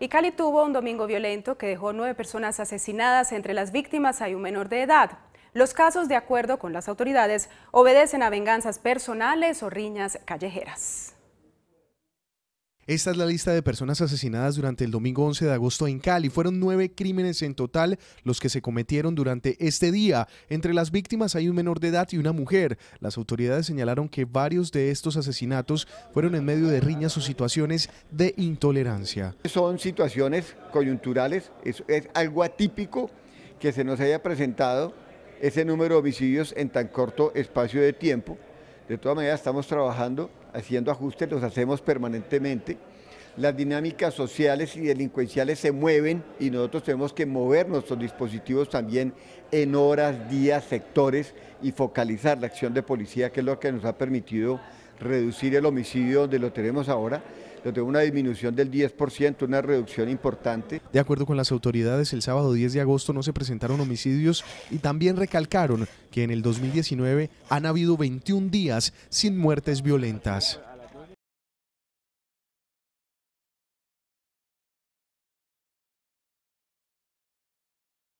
Y Cali tuvo un domingo violento que dejó nueve personas asesinadas, entre las víctimas hay un menor de edad. Los casos, de acuerdo con las autoridades, obedecen a venganzas personales o riñas callejeras. Esta es la lista de personas asesinadas durante el domingo 11 de agosto en Cali. Fueron nueve crímenes en total los que se cometieron durante este día. Entre las víctimas hay un menor de edad y una mujer. Las autoridades señalaron que varios de estos asesinatos fueron en medio de riñas o situaciones de intolerancia. Son situaciones coyunturales, es, es algo atípico que se nos haya presentado ese número de homicidios en tan corto espacio de tiempo. De todas maneras, estamos trabajando, haciendo ajustes, los hacemos permanentemente. Las dinámicas sociales y delincuenciales se mueven y nosotros tenemos que mover nuestros dispositivos también en horas, días, sectores y focalizar la acción de policía, que es lo que nos ha permitido reducir el homicidio donde lo tenemos ahora una disminución del 10%, una reducción importante. De acuerdo con las autoridades, el sábado 10 de agosto no se presentaron homicidios y también recalcaron que en el 2019 han habido 21 días sin muertes violentas.